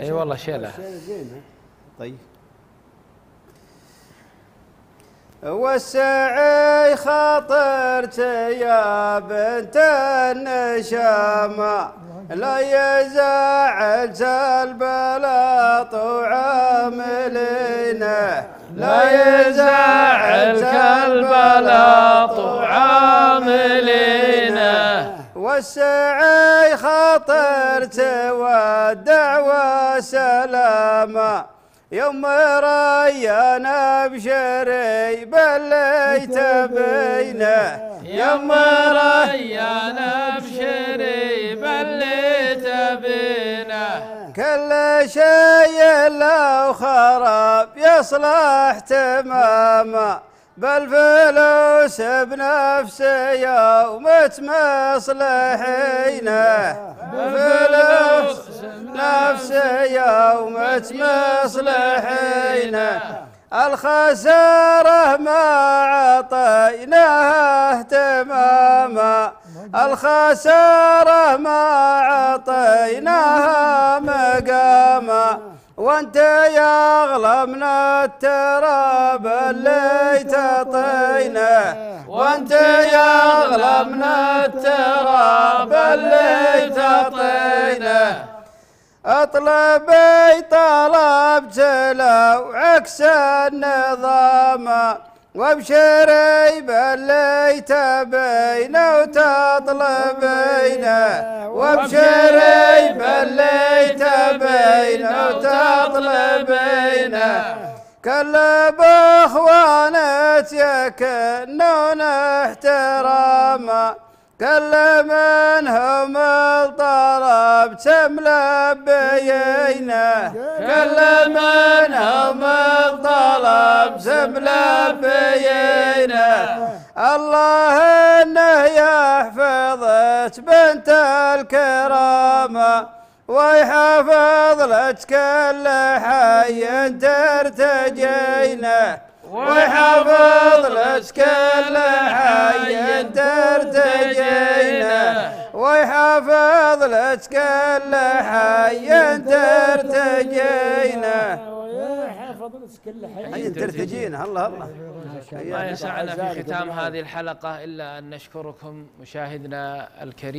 اي والله شيله زين طيب وسعي خاطرت يا بنت النشامة لا يزعل البلاط وعاملينه لا يزعل البلاط والسعي خاطر تودع وسلامة يوم ريانا بشري بليت بينه يوم ريانا بشري بليت بينه كل شيء لو خراب يصلح تمامه بالفلوس بنفسي ومت مصلحينا بالفلوس بنفسي ومت مصلحينا الخسارة ما الخسارة ما عطيناها مقاما وانت يا اغلى من التراب اللي تطينه وانت يا اغلى من التراب اللي تطينه اطلبي طلب جلا عكس النظام وابشري بليت بينه وتطلبينه وابشري بليت بينه وتطلبينه كل باخوانت يا كنون احتراما كل منهم الطلب تملبينه كل منهم بزملا بينا الله انه يحفظك بنت الكرامه ويحفظ لك كل حي ترتجينا ويحفظ لك كل حي ترتجينا ويحفظ لك كل حي ترتجينا الربابس كل حي ترتجين الله الله ما يسعنا في ختام هذه الحلقة إلا أن نشكركم مشاهدنا الكريم